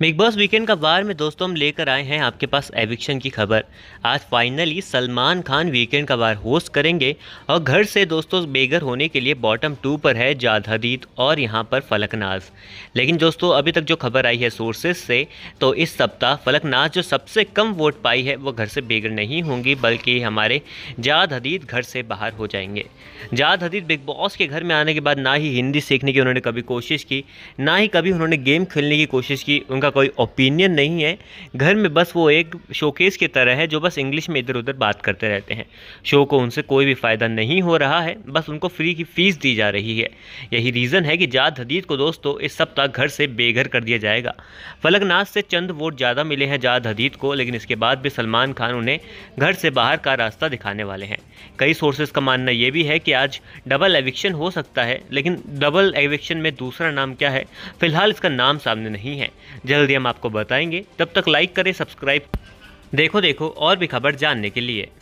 big boss weekend का बार में दोस्तों हम लेकर आए हैं आपके पास एविक्शन की खबर आज फाइनली सलमान खान वीकेंड का बार होस्ट करेंगे और घर से दोस्तों बेघर होने के लिए बॉटम टू पर है हदीद और यहाँ पर फलकनाज लेकिन दोस्तों अभी तक जो खबर आई है सोर्सेज से तो इस सप्ताह फलकनाज जो सबसे कम वोट पाई है वो घर से बेघर नहीं होंगी बल्कि हमारे जाद हदीद घर से बाहर हो जाएंगे जाद हदीद बिग बॉस के घर में आने के बाद ना ही हिंदी सीखने की उन्होंने कभी कोशिश की ना ही कभी उन्होंने गेम खेलने की कोशिश की उनका का कोई ओपिनियन नहीं है घर में बस वो एक शोकेस की तरह है जो बस इंग्लिश में इधर उधर बात करते रहते हैं शो को उनसे कोई भी फ़ायदा नहीं हो रहा है बस उनको फ्री की फ़ीस दी जा रही है यही रीज़न है कि जाद हदीद को दोस्तों इस सप्ताह घर से बेघर कर दिया जाएगा फलकनाज से चंद वोट ज़्यादा मिले हैं जाद हदीद को लेकिन इसके बाद भी सलमान खान उन्हें घर से बाहर का रास्ता दिखाने वाले हैं कई सोर्सेज का मानना यह भी है कि आज डबल एविक्शन हो सकता है लेकिन डबल एविक्शन में दूसरा नाम क्या है फिलहाल इसका नाम सामने नहीं है जल्दी हम आपको बताएंगे तब तक लाइक करें सब्सक्राइब देखो देखो और भी खबर जानने के लिए